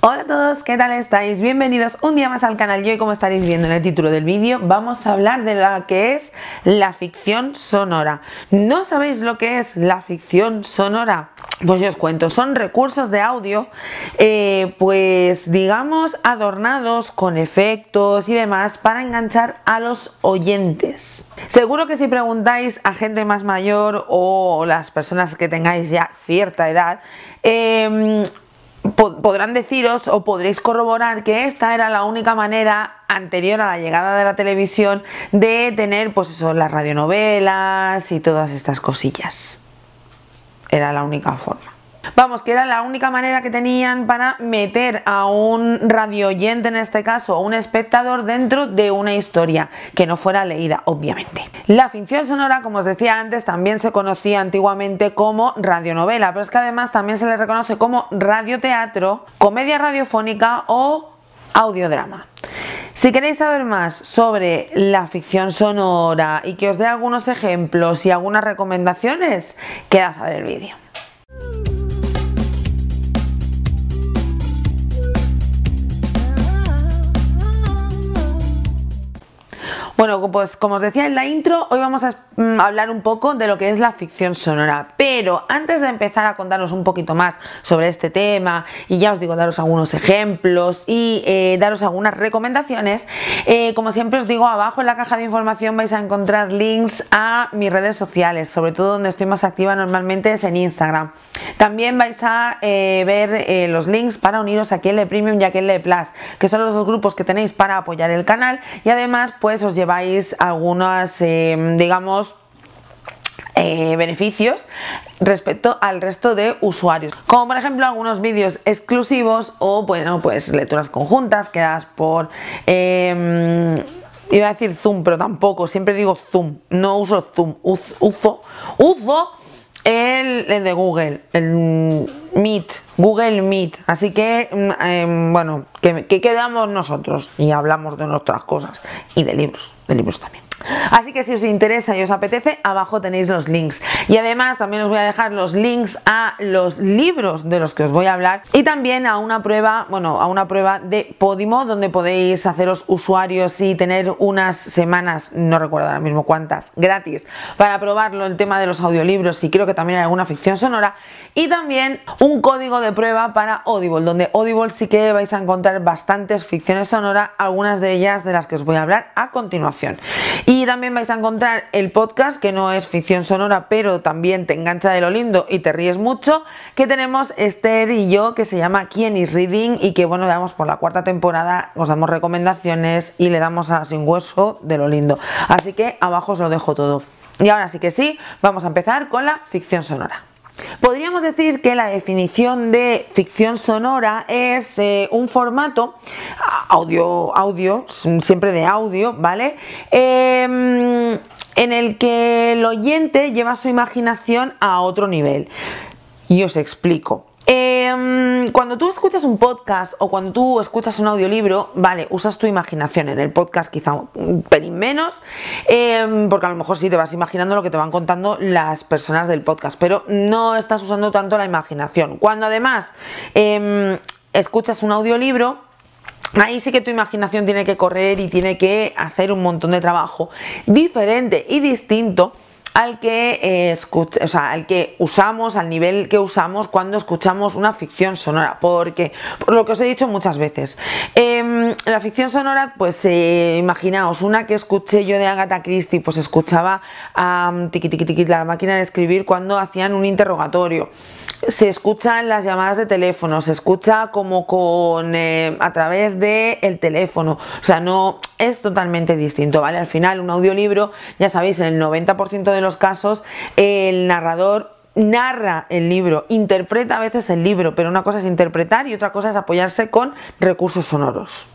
Hola a todos, ¿qué tal estáis? Bienvenidos un día más al canal. Yo, y como estaréis viendo en el título del vídeo, vamos a hablar de la que es la ficción sonora. ¿No sabéis lo que es la ficción sonora? Pues yo os cuento, son recursos de audio, eh, pues digamos adornados con efectos y demás para enganchar a los oyentes. Seguro que si preguntáis a gente más mayor o las personas que tengáis ya cierta edad, eh, podrán deciros o podréis corroborar que esta era la única manera anterior a la llegada de la televisión de tener pues eso, las radionovelas y todas estas cosillas. Era la única forma. Vamos, que era la única manera que tenían para meter a un radioyente, en este caso, a un espectador, dentro de una historia que no fuera leída, obviamente. La ficción sonora, como os decía antes, también se conocía antiguamente como radionovela, pero es que además también se le reconoce como radioteatro, comedia radiofónica o audiodrama. Si queréis saber más sobre la ficción sonora y que os dé algunos ejemplos y algunas recomendaciones, queda a ver el vídeo. Bueno, pues como os decía en la intro, hoy vamos a mm, hablar un poco de lo que es la ficción sonora. Pero antes de empezar a contaros un poquito más sobre este tema, y ya os digo, daros algunos ejemplos y eh, daros algunas recomendaciones, eh, como siempre os digo, abajo en la caja de información vais a encontrar links a mis redes sociales, sobre todo donde estoy más activa normalmente es en Instagram. También vais a eh, ver los links para uniros a Le Premium y a Le Plus, que son los dos grupos que tenéis para apoyar el canal y además pues os lleva vais algunos, em, digamos, eh, beneficios respecto al resto de usuarios como por ejemplo algunos vídeos exclusivos o bueno pues lecturas conjuntas quedadas por em, iba a decir zoom pero tampoco siempre digo zoom no uso zoom uso uso el, de Google, el Meet, Google Meet. Así que, mm, em, bueno, que, que quedamos nosotros y hablamos de nuestras cosas y de libros, de libros también. Así que si os interesa y os apetece, abajo tenéis los links. Y además también os voy a dejar los links a los libros de los que os voy a hablar y también a una prueba, bueno, a una prueba de Podimo donde podéis haceros usuarios y tener unas semanas, no recuerdo ahora mismo cuántas, gratis para probarlo el tema de los audiolibros y creo que también hay alguna ficción sonora y también un código de prueba para Audible, donde Audible sí que vais a encontrar bastantes ficciones sonoras, algunas de ellas de las que os voy a hablar a continuación. Y también vais a encontrar el podcast, que no es ficción sonora, pero también te engancha de lo lindo y te ríes mucho, que tenemos Esther y yo, que se llama ¿Quién is Reading? Y que bueno, vamos por la cuarta temporada, os damos recomendaciones y le damos a Sin Hueso de lo lindo. Así que abajo os lo dejo todo. Y ahora sí que sí, vamos a empezar con la ficción sonora. Podríamos decir que la definición de ficción sonora es eh, un formato audio, audio, siempre de audio, ¿vale? Em, en el que el oyente lleva su imaginación a otro nivel. Y os explico. Em, cuando tú escuchas un podcast o cuando tú escuchas un audiolibro, vale, usas tu imaginación. En el podcast quizá un pelín menos, em, porque a lo mejor sí te vas imaginando lo que te van contando las personas del podcast, pero no estás usando tanto la imaginación. Cuando además em, escuchas un audiolibro, Ahí sí que tu imaginación tiene que correr y tiene que hacer un montón de trabajo diferente y distinto al que, eh, o sea, al que usamos, al nivel que usamos cuando escuchamos una ficción sonora, porque, por lo que os he dicho muchas veces, em, la ficción sonora, pues eh, imaginaos, una que escuché yo de Agatha Christie, pues escuchaba a tiqui, la máquina de escribir cuando hacían un interrogatorio, se escuchan las llamadas de teléfono, se escucha como con, eh, a través del el teléfono, o sea, no, es totalmente distinto, ¿vale? Al final, un audiolibro, ya sabéis, en el 90% de de los casos el narrador narra el libro, interpreta a veces el libro, pero una cosa es interpretar y otra cosa es apoyarse con recursos sonoros.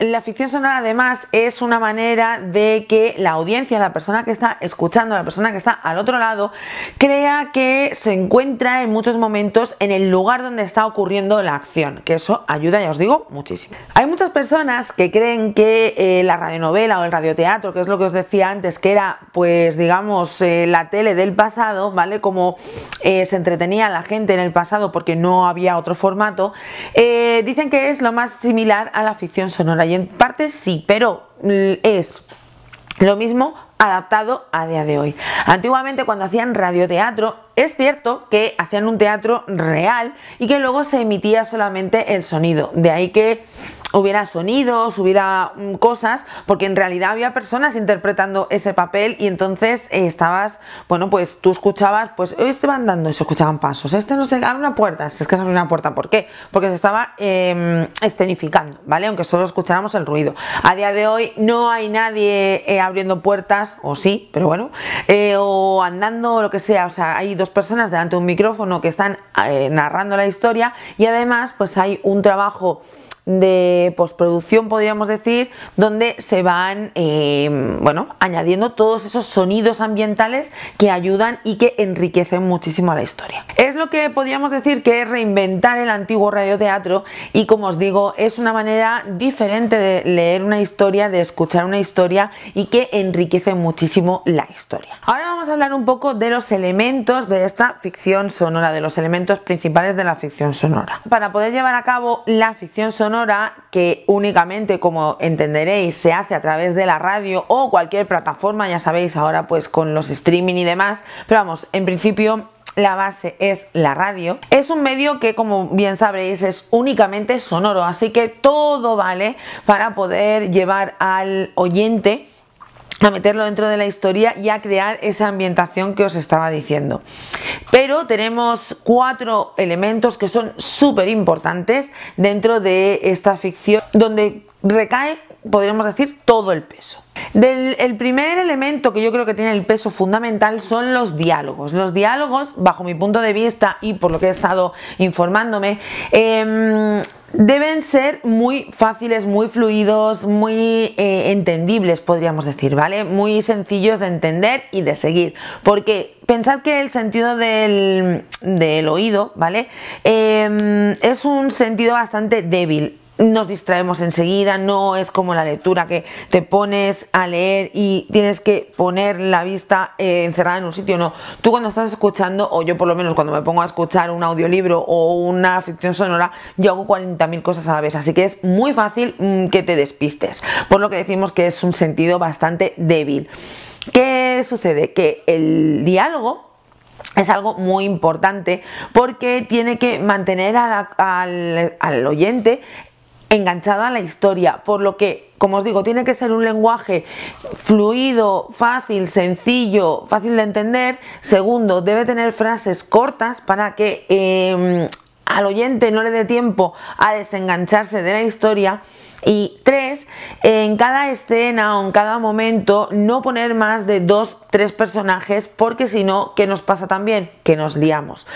La ficción sonora además es una manera de que la audiencia, la persona que está escuchando, la persona que está al otro lado, crea que se encuentra en muchos momentos en el lugar donde está ocurriendo la acción, que eso ayuda, ya os digo, muchísimo. Hay muchas personas que creen que eh, la radionovela o el radioteatro, que es lo que os decía antes, que era pues digamos eh, la tele del pasado, ¿vale? Como eh, se entretenía la gente en el pasado porque no había otro formato, dicen que es lo más similar a la ficción sonora en parte sí, pero es lo mismo adaptado a día de hoy. Antiguamente cuando hacían radioteatro, es cierto que hacían un teatro real y que luego se emitía solamente el sonido, de ahí que hubiera sonidos, hubiera mm, cosas, porque en realidad había personas interpretando ese papel y entonces eh, estabas, bueno, pues tú escuchabas, pues hoy te van dando, se escuchaban pasos, este no se abre una puerta, si es que se abre una puerta, ¿por qué? Porque se estaba em, escenificando, ¿vale? Aunque solo escucháramos el ruido. A día de hoy no hay nadie eh, abriendo puertas, o sí, pero bueno, eh, o andando, o lo que sea, o sea, hay dos personas delante de un micrófono que están narrando la historia y además pues hay un trabajo de postproducción, podríamos decir, donde se van eh, bueno, añadiendo todos esos sonidos ambientales que ayudan y que enriquecen muchísimo la historia. Es lo que podríamos decir que es reinventar el antiguo radioteatro y como os digo, es una manera diferente de leer una historia, de escuchar una historia y que enriquece muchísimo la historia. Ahora vamos a hablar un poco de los elementos de esta ficción sonora, de los elementos principales de la ficción sonora. Para poder llevar a cabo la ficción sonora, que únicamente, como entenderéis, se hace a través de la radio o cualquier plataforma, ya sabéis ahora pues con los streaming y demás, pero vamos, en principio la base es la radio. Es un medio que, como bien sabréis, es únicamente sonoro, así que todo vale para poder llevar al oyente a meterlo dentro de la historia y a crear esa ambientación que os estaba diciendo. Pero tenemos cuatro elementos que son súper importantes dentro de esta ficción donde recae podríamos decir, todo el peso. Del, el primer elemento que yo creo que tiene el peso fundamental son los diálogos. Los diálogos, bajo mi punto de vista y por lo que he estado informándome, em, deben ser muy fáciles, muy fluidos, muy eh, entendibles, podríamos decir, ¿vale? Muy sencillos de entender y de seguir. Porque pensad que el sentido del, oído, ¿vale? Em, es un sentido bastante débil nos distraemos enseguida, no es como la lectura que te pones a leer y tienes que poner la vista eh, encerrada en un sitio, no. Tú cuando estás escuchando, o yo por lo menos cuando me pongo a escuchar un audiolibro o una ficción sonora, yo hago 40.000 cosas a la vez, así que es muy fácil mm, que te despistes, por lo que decimos que es un sentido bastante débil. ¿Qué sucede? Que el diálogo es algo muy importante porque tiene que mantener al, al, oyente enganchada a la historia, por lo que, como os digo, tiene que ser un lenguaje fluido, fácil, sencillo, fácil de entender. Segundo, debe tener frases cortas para que em, al oyente no le dé tiempo a desengancharse de la historia. Y tres, en cada escena o en cada momento no poner más de dos, tres personajes porque si no, ¿qué nos pasa también? Que nos liamos.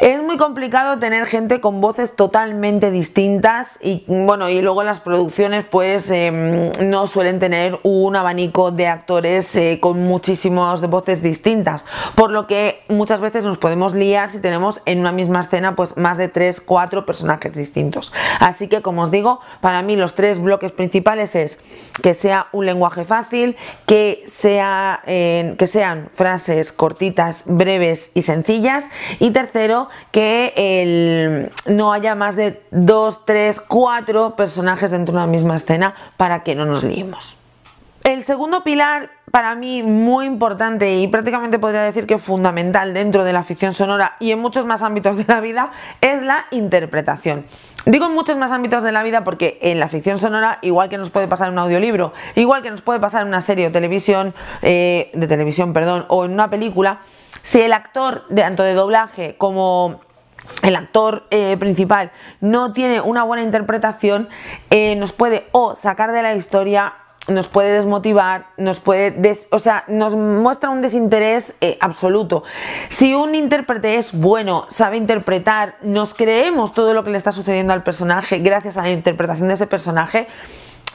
Es muy complicado tener gente con voces totalmente distintas y bueno, y luego las producciones pues em, no suelen tener un abanico de actores eh, con muchísimas voces distintas, por lo que muchas veces nos podemos liar si tenemos en una misma escena pues más de tres, cuatro personajes distintos. Así que como os digo, para mí los tres bloques principales es que sea un lenguaje fácil, que, sea, que sean frases cortitas, breves y sencillas. Y tercero, que no haya más de dos, tres, cuatro personajes dentro de una misma escena para que no nos liemos. El segundo pilar para mí muy importante y prácticamente podría decir que fundamental dentro de la ficción sonora y en muchos más ámbitos de la vida es la interpretación. Digo en muchos más ámbitos de la vida porque en la ficción sonora, igual que nos puede pasar en un audiolibro, igual que nos puede pasar en una serie televisión, eh, de televisión, perdón, o en una película, si el actor, tanto de doblaje como el actor eh, principal no tiene una buena interpretación, eh, nos puede o sacar de la historia nos puede desmotivar, nos puede, o sea, nos muestra un desinterés eh, absoluto. Si un intérprete es bueno, sabe interpretar, nos creemos todo lo que le está sucediendo al personaje gracias a la interpretación de ese personaje,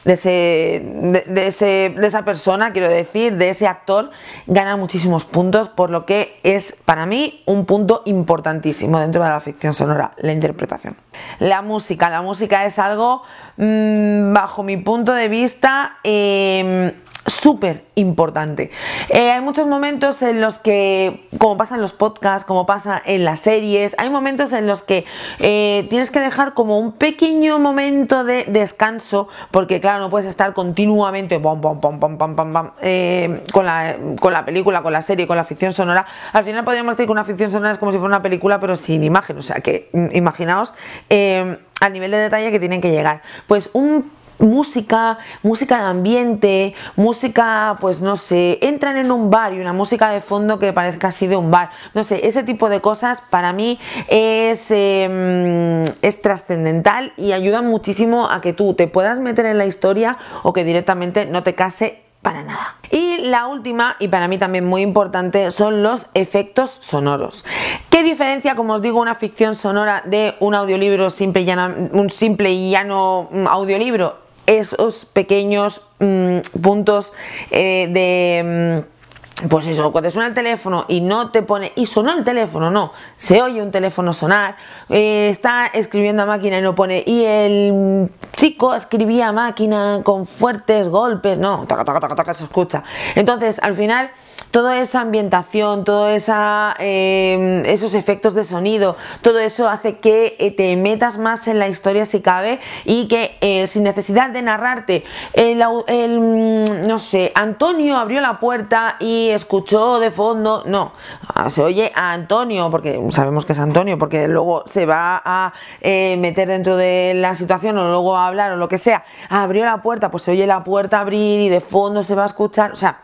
de, ese, de, ese, de, esa persona, quiero decir, de ese actor, gana muchísimos puntos, por lo que es para mí un punto importantísimo dentro de la ficción sonora, la interpretación. La música, la música es algo, mm, bajo mi punto de vista, em, súper importante. Eh, hay muchos momentos en los que, como pasa en los podcasts, como pasa en las series, hay momentos en los que eh, tienes que dejar como un pequeño momento de descanso, porque claro, no puedes estar continuamente eh, con, la, con la película, con la serie, con la ficción sonora. Al final podríamos decir que una ficción sonora es como si fuera una película, pero sin imagen, o sea que mm, imaginaos al nivel de detalle que tienen que llegar. Pues un música, música de ambiente, música, pues no sé, entran en un bar y una música de fondo que parezca así de un bar. No sé, ese tipo de cosas para mí es, em, es trascendental y ayuda muchísimo a que tú te puedas meter en la historia o que directamente no te case para nada. Y la última, y para mí también muy importante, son los efectos sonoros. ¿Qué diferencia, como os digo, una ficción sonora de un audiolibro simple y un simple y llano mm, audiolibro? esos pequeños mm, puntos eh, de... Mm, pues eso, cuando suena el teléfono y no te pone, y sonó el teléfono, no, se oye un teléfono sonar, eh, está escribiendo a máquina y no pone, y el chico escribía a máquina con fuertes golpes, no, taca, taca, taca, se escucha. Entonces, al final, toda esa ambientación, todos esa em, esos efectos de sonido, todo eso hace que eh, te metas más en la historia si cabe y que eh, sin necesidad de narrarte, el, mm, no sé, Antonio abrió la puerta y escuchó de fondo, no, ah, se oye a Antonio, porque sabemos que es Antonio, porque luego se va a eh, meter dentro de la situación o luego a hablar o lo que sea, abrió la puerta, pues se oye la puerta abrir y de fondo se va a escuchar, o sea,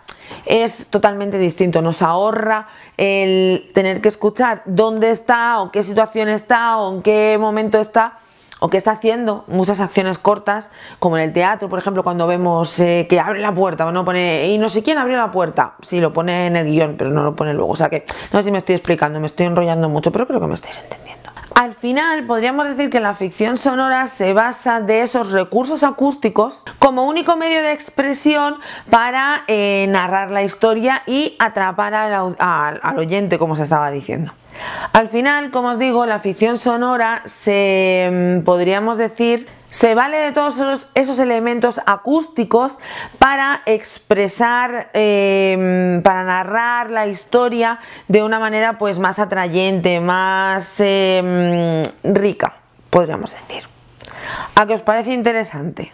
es totalmente distinto, nos ahorra el tener que escuchar dónde está o qué situación está o en qué momento está o que está haciendo muchas acciones cortas, como en el teatro, por ejemplo, cuando vemos eh, que abre la puerta, o no pone, y no sé quién abrió la puerta, si lo pone en el guión, pero no lo pone luego, o sea que, no sé si me estoy explicando, me estoy enrollando mucho, pero creo que me estáis entendiendo. Al final podríamos decir que la ficción sonora se basa de esos recursos acústicos como único medio de expresión para eh, narrar la historia y atrapar al, al oyente, como se estaba diciendo. Al final, como os digo, la ficción sonora se mm, podríamos decir se vale de todos esos, elementos acústicos para expresar, em, para narrar la historia de una manera pues más atrayente, más em, rica, podríamos decir. ¿A qué os parece interesante?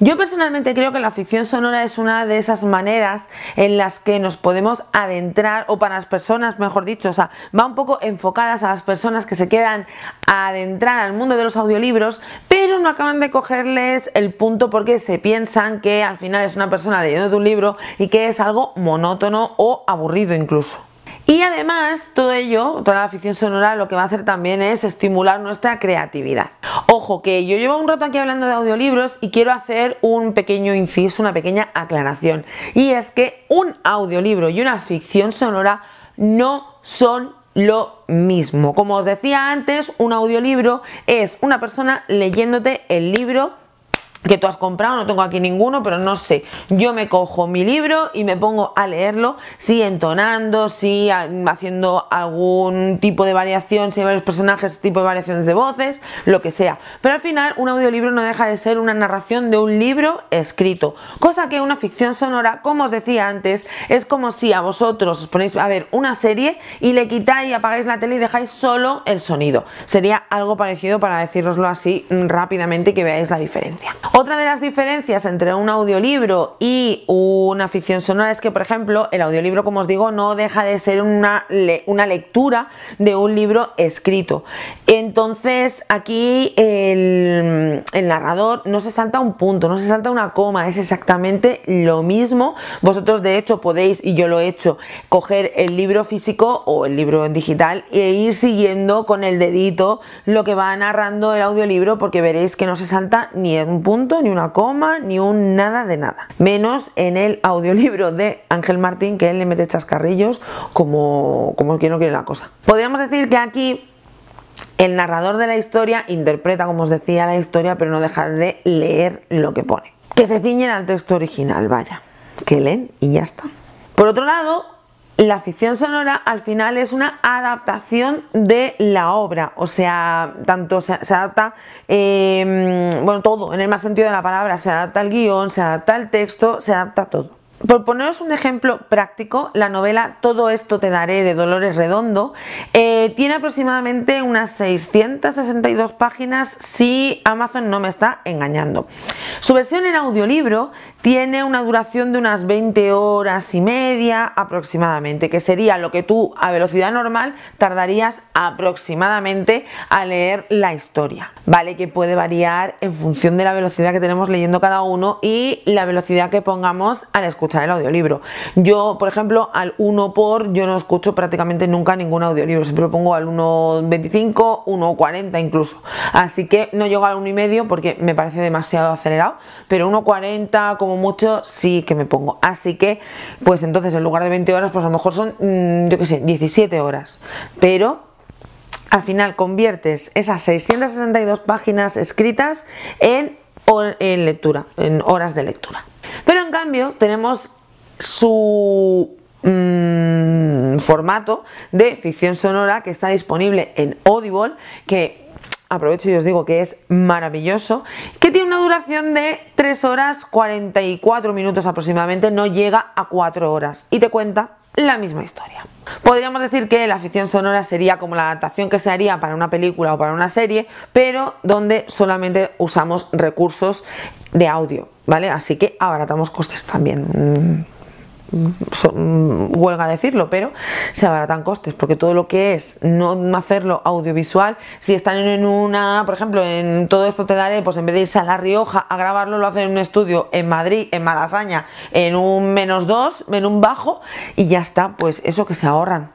Yo personalmente creo que la ficción sonora es una de esas maneras en las que nos podemos adentrar, o para las personas, mejor dicho, o sea, va un poco enfocadas a las personas que se quedan a adentrar al mundo de los audiolibros, pero no acaban de cogerles el punto porque se piensan que al final es una persona leyendo un libro y que es algo monótono o aburrido incluso. Y además, todo ello, toda la ficción sonora, lo que va a hacer también es estimular nuestra creatividad. Ojo, que yo llevo un rato aquí hablando de audiolibros y quiero hacer un pequeño inciso, una pequeña aclaración. Y es que un audiolibro y una ficción sonora no son lo mismo. Como os decía antes, un audiolibro es una persona leyéndote el libro que tú has comprado, no tengo aquí ninguno, pero no sé. Yo me cojo mi libro y me pongo a leerlo, si entonando, si haciendo algún tipo de variación, si hay varios personajes, tipo de variaciones de voces, lo que sea. Pero al final un audiolibro no deja de ser una narración de un libro escrito, cosa que una ficción sonora, como os decía antes, es como si a vosotros os ponéis a ver una serie y le quitáis y apagáis la tele y dejáis solo el sonido. Sería algo parecido para deciroslo así mm, rápidamente que veáis la diferencia. Otra de las diferencias entre un audiolibro y una ficción sonora es que, por ejemplo, el audiolibro, como os digo, no deja de ser una, una lectura de un libro escrito. Entonces, aquí el, el narrador no se salta un punto, no se salta una coma, es exactamente lo mismo. Vosotros, de hecho, podéis, y yo lo he hecho, coger el libro físico o el libro en digital e ir siguiendo con el dedito lo que va narrando el audiolibro porque veréis que no se salta ni un punto ni una coma, ni un nada de nada. Menos en el audiolibro de Ángel Martín, que él le mete chascarrillos como, como que no quiere la cosa. Podríamos decir que aquí el narrador de la historia interpreta, como os decía, la historia, pero no deja de leer lo que pone. Que se ciñen al texto original, vaya. Que leen y ya está. Por otro lado, la ficción sonora al final es una adaptación de la obra, o sea, tanto se, adapta, em, bueno, todo, en el más sentido de la palabra, se adapta el guión, se adapta el texto, se adapta todo por poneros un ejemplo práctico, la novela Todo esto te daré de Dolores Redondo eh, tiene aproximadamente unas 662 páginas si Amazon no me está engañando. Su versión en audiolibro tiene una duración de unas 20 horas y media aproximadamente, que sería lo que tú a velocidad normal tardarías aproximadamente a leer la historia. Vale, que puede variar en función de la velocidad que tenemos leyendo cada uno y la velocidad que pongamos al escuchar escuchar el audiolibro. Yo, por ejemplo, al 1 por, yo no escucho prácticamente nunca ningún audiolibro, siempre lo pongo al 1.25, 1.40 incluso. Así que no llego al 1.5 porque me parece demasiado acelerado, pero 1.40 como mucho sí que me pongo. Así que, pues entonces en lugar de 20 horas, pues a lo mejor son, mm, yo qué sé, 17 horas. Pero al final conviertes esas 662 páginas escritas en, en lectura, en horas de lectura. Pero en cambio tenemos su mm, formato de ficción sonora que está disponible en Audible, que aprovecho y os digo que es maravilloso, que tiene una duración de 3 horas 44 minutos aproximadamente, no llega a 4 horas y te cuenta la misma historia. Podríamos decir que la ficción sonora sería como la adaptación que se haría para una película o para una serie, pero donde solamente usamos recursos de audio. ¿vale? Así que abaratamos costes también. Mm, mm, huelga decirlo, pero se abaratan costes, porque todo lo que es no hacerlo audiovisual, si están en una, por ejemplo, en todo esto te daré, pues en vez de irse a La Rioja a grabarlo, lo hacen en un estudio en Madrid, en Malasaña, en un menos dos, en un bajo, y ya está, pues eso que se ahorran.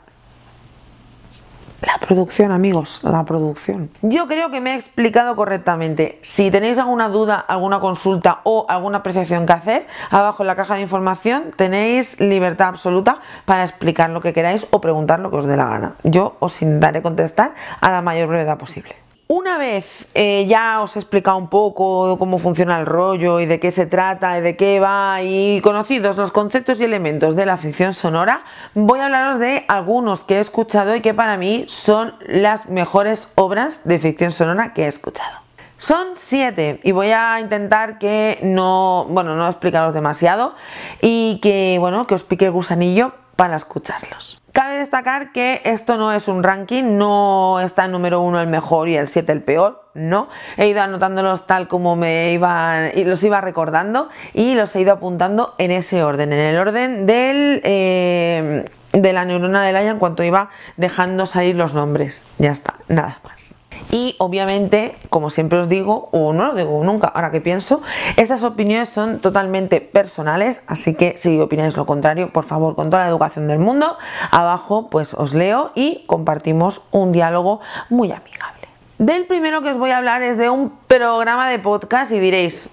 La producción, amigos, la producción. Yo creo que me he explicado correctamente. Si tenéis alguna duda, alguna consulta o alguna apreciación que hacer, abajo en la caja de información tenéis libertad absoluta para explicar lo que queráis o preguntar lo que os dé la gana. Yo os intentaré contestar a la mayor brevedad posible. Una vez eh, ya os he explicado un poco cómo funciona el rollo y de qué se trata y de qué va y conocidos los conceptos y elementos de la ficción sonora, voy a hablaros de algunos que he escuchado y que para mí son las mejores obras de ficción sonora que he escuchado. Son siete y voy a intentar que no, bueno, no explicaros demasiado y que, bueno, que os pique el gusanillo para escucharlos. Cabe destacar que esto no es un ranking, no está el número 1 el mejor y el 7 el peor, no. He ido anotándolos tal como me iban, los iba recordando y los he ido apuntando en ese orden, en el orden del, eh, de la neurona del año en cuanto iba dejando salir los nombres. Ya está, nada más. Y obviamente, como siempre os digo, o no lo digo nunca, ahora que pienso, estas opiniones son totalmente personales, así que si opináis lo contrario, por favor, con toda la educación del mundo, abajo pues os leo y compartimos un diálogo muy amigable. Del primero que os voy a hablar es de un programa de podcast y diréis,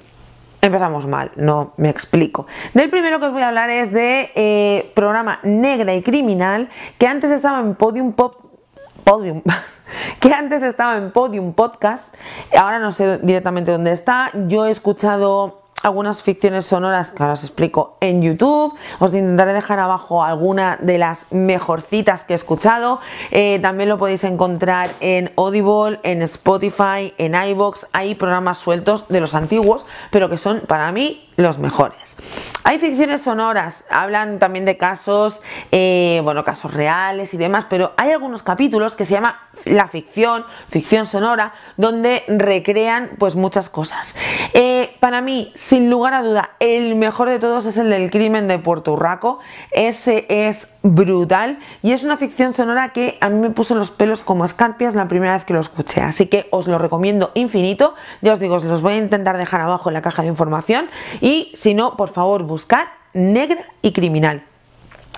Empezamos mal, no me explico. Del primero que os voy a hablar es de eh, programa Negra y Criminal, que antes estaba en Podium Pop. Podium. que antes estaba en Podium Podcast, ahora no sé directamente dónde está. Yo he escuchado algunas ficciones sonoras que ahora os explico en YouTube. Os intentaré dejar abajo alguna de las mejorcitas que he escuchado. Eh, también lo podéis encontrar en Audible, en Spotify, en iBox. Hay programas sueltos de los antiguos, pero que son para mí los mejores. Hay ficciones sonoras, hablan también de casos, eh, bueno, casos reales y demás, pero hay algunos capítulos que se llama la ficción, ficción sonora, donde recrean pues muchas cosas. Eh, para mí, sin lugar a duda, el mejor de todos es el del crimen de Puerto Urraco. Ese es brutal y es una ficción sonora que a mí me puso los pelos como escarpias la primera vez que lo escuché, así que os lo recomiendo infinito. Ya os digo, os los voy a intentar dejar abajo en la caja de información y si no, por favor, buscar negra y criminal.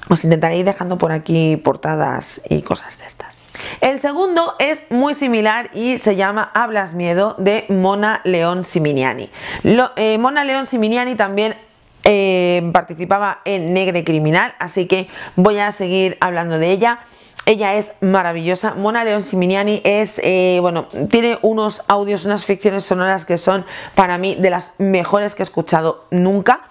Os intentaré dejando por aquí portadas y cosas de estas. El segundo es muy similar y se llama Hablas Miedo de Mona León Siminiani. Eh, Mona León Siminiani también eh, participaba en Negre Criminal, así que voy a seguir hablando de ella. Ella es maravillosa. Mona León Siminiani es, eh, bueno, tiene unos audios, unas ficciones sonoras que son para mí de las mejores que he escuchado nunca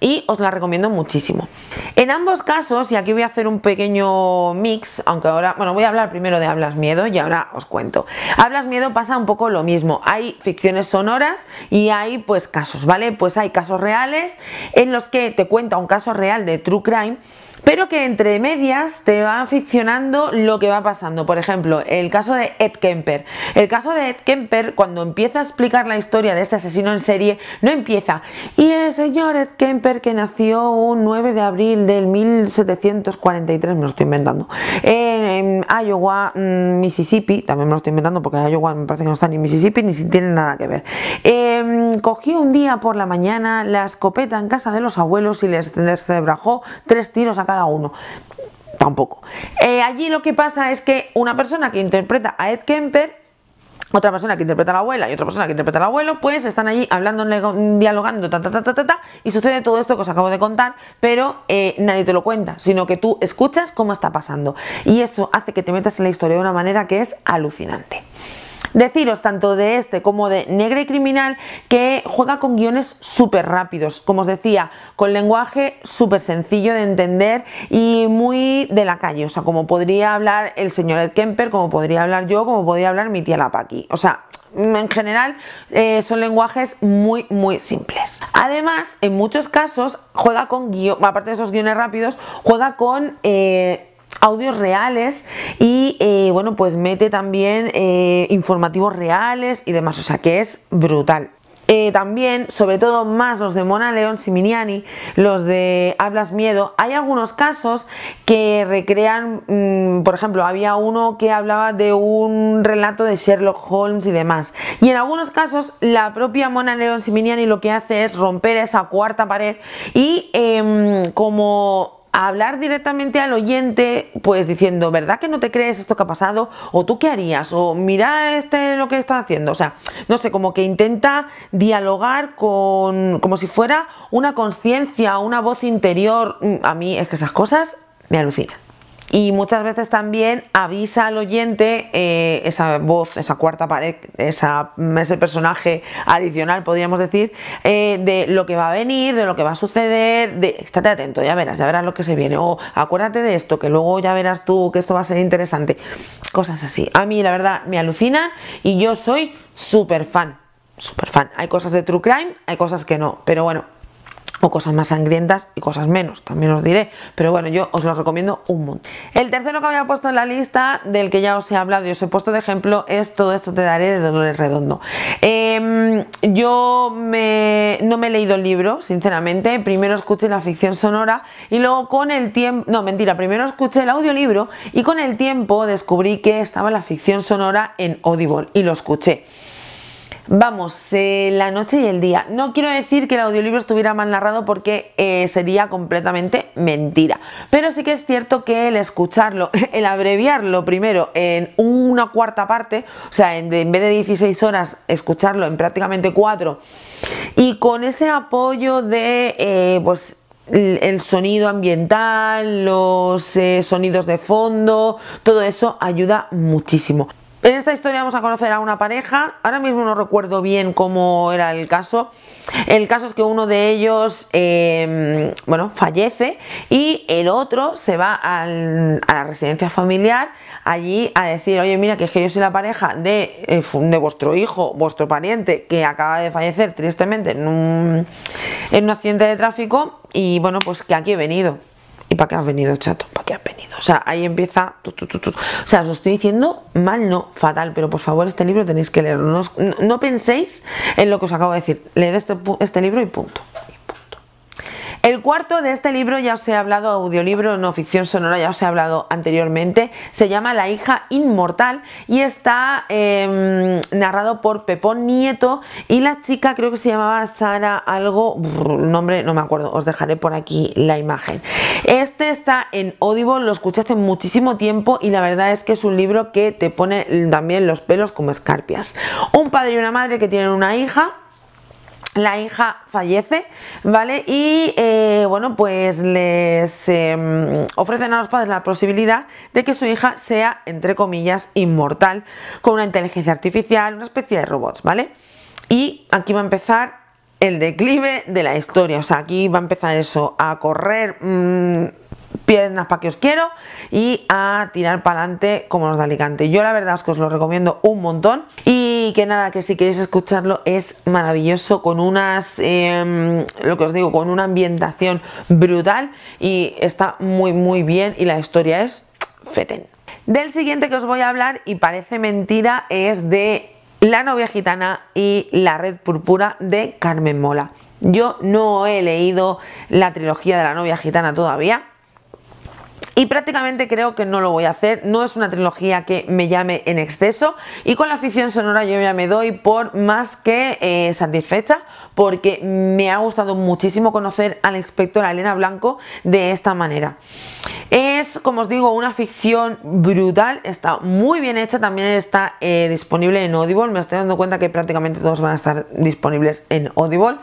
y os la recomiendo muchísimo. En ambos casos, y aquí voy a hacer un pequeño mix, aunque ahora, bueno, voy a hablar primero de Hablas Miedo y ahora os cuento. Hablas Miedo pasa un poco lo mismo, hay ficciones sonoras y hay pues casos, ¿vale? Pues hay casos reales en los que te cuenta un caso real de True Crime pero que entre medias te va aficionando lo que va pasando. Por ejemplo, el caso de Ed Kemper. El caso de Ed Kemper, cuando empieza a explicar la historia de este asesino en serie, no empieza. Y el señor Ed Kemper, que nació un 9 de abril del 1743, me lo estoy inventando, en, Iowa, mm, Mississippi, también me lo estoy inventando porque Iowa me parece que no está ni Mississippi ni si tiene nada que ver. Eh, Mm, cogió un día por la mañana la escopeta en casa de los abuelos y les descebrajó tres tiros a cada uno. Tampoco. Eh, allí lo que pasa es que una persona que interpreta a Ed Kemper otra persona que interpreta a la abuela y otra persona que interpreta al abuelo, pues están allí hablando, dialogando, ta, ta, ta, ta, y sucede todo esto que os acabo de contar, pero eh, nadie te lo cuenta, sino que tú escuchas cómo está pasando. Y eso hace que te metas en la historia de una manera que es alucinante deciros tanto de este como de Negra y Criminal que juega con guiones súper rápidos, como os decía, con lenguaje súper sencillo de entender y muy de la calle, o sea, como podría hablar el señor Ed Kemper, como podría hablar yo, como podría hablar mi tía La Paqui, o sea, en general eh, son lenguajes muy muy simples. Además, en muchos casos juega con guiones, aparte de esos guiones rápidos, juega con eh, audios reales y eh, bueno pues mete también eh, informativos reales y demás o sea que es brutal eh, también, sobre todo más los de Mona León, Siminiani, los de Hablas Miedo, hay algunos casos que recrean, mm, por ejemplo, había uno que hablaba de un relato de Sherlock Holmes y demás. Y en algunos casos, la propia Mona León, Siminiani lo que hace es romper esa cuarta pared y em, como hablar directamente al oyente, pues diciendo, ¿verdad que no te crees esto que ha pasado? ¿O tú qué harías? ¿O mira este lo que está haciendo? O sea, no sé, como que intenta dialogar con, como si fuera una conciencia, una voz interior. Mm, a mí es que esas cosas me alucinan y muchas veces también avisa al oyente eh, esa voz, esa cuarta pared, esa, ese personaje adicional, podríamos decir, eh, de lo que va a venir, de lo que va a suceder, de estate atento, ya verás, ya verás lo que se viene, o acuérdate de esto, que luego ya verás tú que esto va a ser interesante, cosas así. A mí la verdad me alucinan y yo soy súper fan, súper fan. Hay cosas de True Crime, hay cosas que no, pero bueno, o cosas más sangrientas y cosas menos, también os diré. Pero bueno, yo os lo recomiendo un montón. El tercero que había puesto en la lista, del que ya os he hablado y os he puesto de ejemplo, es Todo esto te daré de Dolores Redondo. Em, yo no me he leído el libro, sinceramente. Primero escuché la ficción sonora y luego con el tiempo... No, mentira, primero escuché el audiolibro y con el tiempo descubrí que estaba la ficción sonora en Audible y lo escuché. Vamos, eh, la noche y el día. No quiero decir que el audiolibro estuviera mal narrado porque eh, sería completamente mentira. Pero sí que es cierto que el escucharlo, el abreviarlo primero en una cuarta parte, o sea, en, vez de 16 horas, escucharlo en prácticamente cuatro, y con ese apoyo de, eh, pues, el sonido ambiental, los sonidos de fondo, todo eso ayuda muchísimo. En esta historia vamos a conocer a una pareja, ahora mismo no recuerdo bien cómo era el caso. El caso es que uno de ellos, em, bueno, fallece y el otro se va a la residencia familiar allí a decir, oye, mira, que es que yo soy la pareja de, eh, vuestro hijo, vuestro pariente, que acaba de fallecer tristemente en un accidente de tráfico y bueno, pues que aquí he venido. ¿Y para qué has venido, chato? ¿Para qué has venido? O sea, ahí empieza. o sea, os estoy diciendo mal, no, fatal, pero por favor, este libro tenéis que leerlo. No, no penséis en lo que os acabo de decir. Leed este, este libro y punto. El cuarto de este libro ya os he hablado, audiolibro no ficción sonora, ya os he hablado anteriormente, se llama La hija inmortal y está em, narrado por Pepón Nieto y la chica creo que se llamaba Sara algo, nombre no me acuerdo, os dejaré por aquí la imagen. Este está en Audible, lo escuché hace muchísimo tiempo y la verdad es que es un libro que te pone también los pelos como escarpias. Un padre y una madre que tienen una hija la hija fallece, ¿vale? Y eh, bueno, pues les em, ofrecen a los padres la posibilidad de que su hija sea, entre comillas, inmortal, con una inteligencia artificial, una especie de robots, ¿vale? Y aquí va a empezar el declive de la historia, o sea, aquí va a empezar eso, a correr mm, piernas para que os quiero y a tirar para adelante como los de Alicante. Yo la verdad es que os lo recomiendo un montón y que nada, que si queréis escucharlo es maravilloso con unas, em, lo que os digo, con una ambientación brutal y está muy muy bien y la historia es feten. Del siguiente que os voy a hablar y parece mentira es de La novia gitana y La red púrpura de Carmen Mola. Yo no he leído la trilogía de La novia gitana todavía, y prácticamente creo que no lo voy a hacer, no es una trilogía que me llame en exceso y con la ficción sonora yo ya me doy por más que eh, satisfecha porque me ha gustado muchísimo conocer al inspector Elena Blanco de esta manera. Es, como os digo, una ficción brutal, está muy bien hecha, también está eh, disponible en Audible, me estoy dando cuenta que prácticamente todos van a estar disponibles en Audible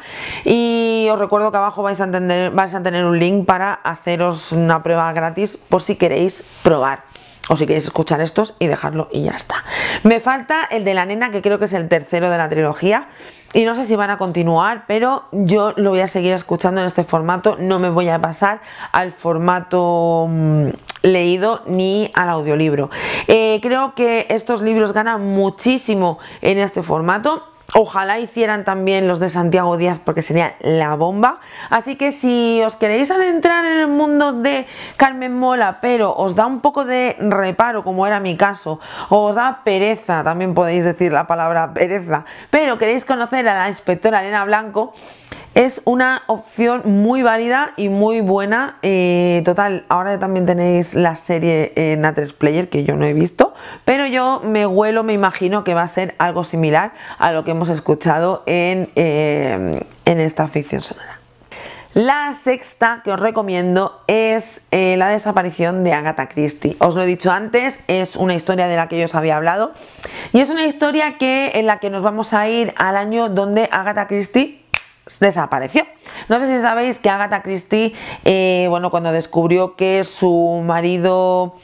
y os recuerdo que abajo vais a, entender, vais a tener un link para haceros una prueba gratis por si queréis probar o si queréis escuchar estos y dejarlo y ya está. Me falta el de la nena, que creo que es el tercero de la trilogía. Y no sé si van a continuar, pero yo lo voy a seguir escuchando en este formato. No me voy a pasar al formato mm, leído ni al audiolibro. Eh, creo que estos libros ganan muchísimo en este formato Ojalá hicieran también los de Santiago Díaz porque sería la bomba. Así que si os queréis adentrar en el mundo de Carmen Mola, pero os da un poco de reparo, como era mi caso, o os da pereza, también podéis decir la palabra pereza, pero queréis conocer a la inspectora Elena Blanco, es una opción muy válida y muy buena. Eh, total, ahora también tenéis la serie en A3 Player que yo no he visto, pero yo me huelo, me imagino que va a ser algo similar a lo que hemos escuchado en, em, en esta ficción sonora. La sexta que os recomiendo es eh, La desaparición de Agatha Christie. Os lo he dicho antes, es una historia de la que yo os había hablado y es una historia que, en la que nos vamos a ir al año donde Agatha Christie desapareció. No sé si sabéis que Agatha Christie, eh, bueno, cuando descubrió que su marido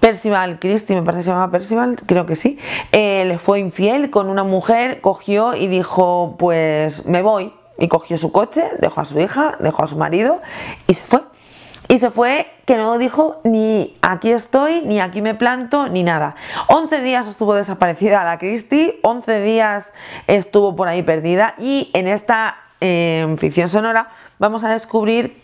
Percival Christie, me parece que se llamaba Percival, creo que sí, eh, le fue infiel con una mujer, cogió y dijo, pues me voy. Y cogió su coche, dejó a su hija, dejó a su marido y se fue. Y se fue que no dijo ni aquí estoy, ni aquí me planto, ni nada. 11 días estuvo desaparecida la Christie, 11 días estuvo por ahí perdida y en esta en eh, ficción sonora, vamos a descubrir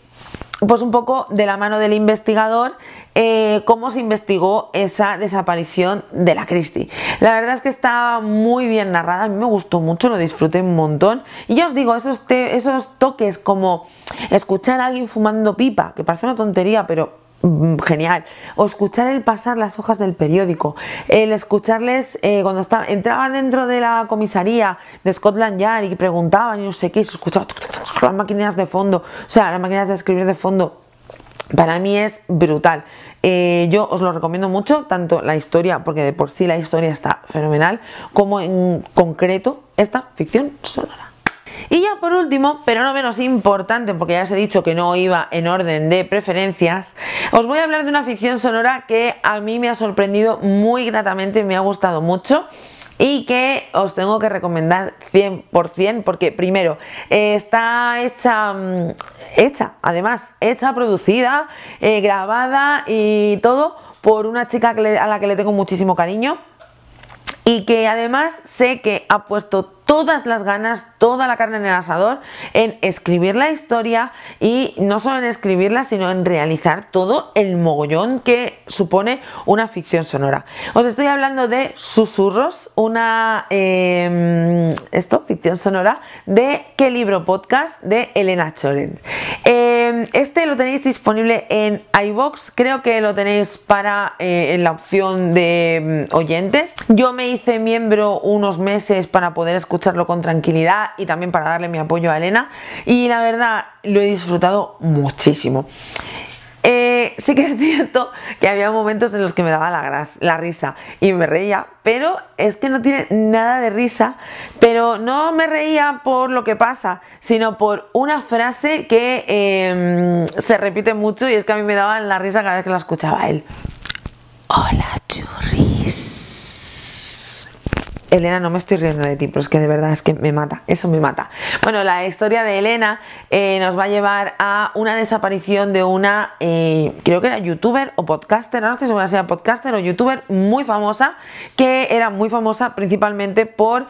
pues un poco de la mano del investigador eh, cómo se investigó esa desaparición de la Christie. La verdad es que está muy bien narrada, a mí me gustó mucho, lo disfruté un montón. Y ya os digo, esos, esos toques como escuchar a alguien fumando pipa, que parece una tontería, pero Mm, genial. O escuchar el pasar las hojas del periódico, el escucharles eh, cuando estaba entraban dentro de la comisaría de Scotland Yard y preguntaban y no sé qué, y se escuchaba las máquinas de fondo, o sea, las máquinas de escribir de fondo. Para mí es brutal. Eh, yo os lo recomiendo mucho, tanto la historia, porque de por sí la historia está fenomenal, como en concreto esta ficción sonora. Y ya por último, pero no menos importante, porque ya os he dicho que no iba en orden de preferencias, os voy a hablar de una ficción sonora que a mí me ha sorprendido muy gratamente, me ha gustado mucho y que os tengo que recomendar 100% porque primero está hecha mm, hecha además hecha producida eh, grabada y todo por una chica a la que le tengo muchísimo cariño y que además sé que ha puesto todas las ganas, toda la carne en el asador en escribir la historia y no solo en escribirla, sino en realizar todo el mogollón que supone una ficción sonora. Os estoy hablando de Susurros, una em, ficción sonora de qué libro podcast de Elena Choren. Eh, Em, este lo tenéis disponible en iBox, creo que lo tenéis para eh, en la opción de mm, oyentes. Yo me hice miembro unos meses para poder escucharlo con tranquilidad y también para darle mi apoyo a Elena y la verdad lo he disfrutado muchísimo. Eh, sí que es cierto que había momentos en los que me daba la, risa y me reía, pero es que no tiene nada de risa, pero no me reía por lo que pasa, sino por una frase que em, se repite mucho y es que a mí me daba la risa cada vez que la escuchaba él. Hola, churris. Elena, no me estoy riendo de ti, pero es que de verdad es que me mata, eso me mata. Bueno, la historia de Elena eh, nos va a llevar a una desaparición de una, eh, creo que era youtuber o podcaster, no sé segura si era podcaster o youtuber muy famosa, que era muy famosa principalmente por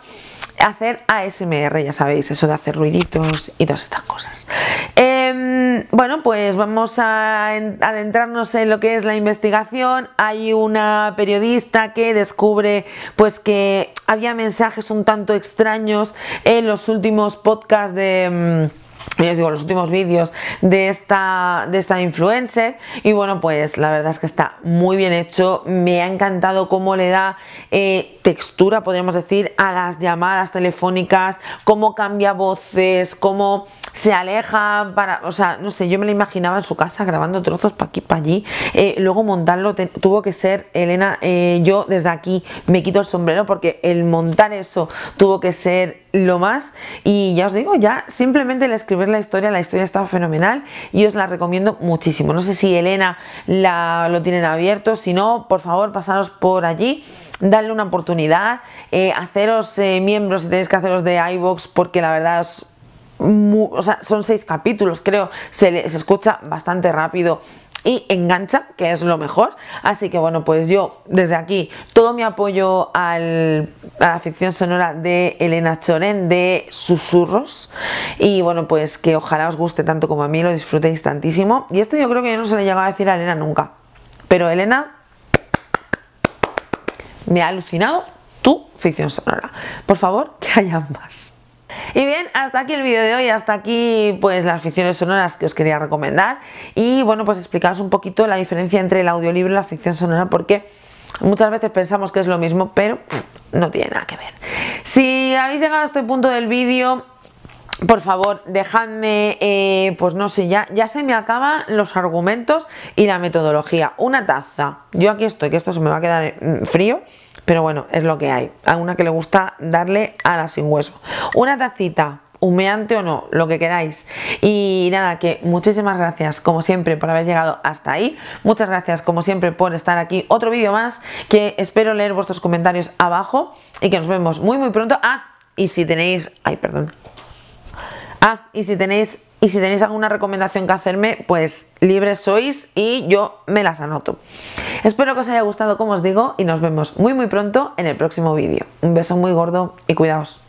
hacer ASMR, ya sabéis, eso de hacer ruiditos y todas estas cosas. Em, bueno, pues vamos a adentrarnos en lo que es la investigación. Hay una periodista que descubre pues que había mensajes un tanto extraños en los últimos podcasts de... Em, ya os digo, los últimos vídeos de esta, de esta influencer y bueno, pues la verdad es que está muy bien hecho, me ha encantado cómo le da eh, textura, podríamos decir, a las llamadas telefónicas, cómo cambia voces, cómo se aleja para, o sea, no sé, yo me la imaginaba en su casa grabando trozos para aquí, para allí, eh, luego montarlo tuvo que ser, Elena, eh, yo desde aquí me quito el sombrero porque el montar eso tuvo que ser lo más. Y ya os digo, ya simplemente el escribir la historia, la historia estado fenomenal y os la recomiendo muchísimo. No sé si Elena la, lo tienen abierto, si no, por favor, pasaros por allí, darle una oportunidad, eh, haceros eh, miembros si tenéis que haceros de iBox, porque la verdad son seis capítulos, creo, se, se escucha bastante rápido y engancha, que es lo mejor. Así que bueno, pues yo desde aquí todo mi apoyo a la ficción sonora de Elena Choren de Susurros y bueno, pues que ojalá os guste tanto como a mí, lo disfrutéis tantísimo. Y esto yo creo que no se le llegado a decir a Elena nunca, pero Elena me ha alucinado tu ficción sonora. Por favor, que haya más. Y bien, hasta aquí el vídeo de hoy, hasta aquí pues las ficciones sonoras que os quería recomendar y bueno, pues explicaros un poquito la diferencia entre el audiolibro y la ficción sonora porque muchas veces pensamos que es lo mismo, pero no tiene nada que ver. Si habéis llegado a este punto del vídeo, por favor, dejadme, eh, pues no sé, ya, ya se me acaban los argumentos y la metodología. Una taza. Yo aquí estoy, que esto se me va a quedar mm, frío. Pero bueno, es lo que hay. A una que le gusta darle a la sin hueso. Una tacita humeante o no, lo que queráis. Y nada, que muchísimas gracias como siempre por haber llegado hasta ahí. Muchas gracias como siempre por estar aquí. Otro vídeo más que espero leer vuestros comentarios abajo y que nos vemos muy muy pronto. Ah, y si tenéis... Ay, perdón. Ah, y si tenéis y si tenéis alguna recomendación que hacerme, pues libres sois y yo me las anoto. Espero que os haya gustado, como os digo, y nos vemos muy muy pronto en el próximo vídeo. Un beso muy gordo y cuidaos.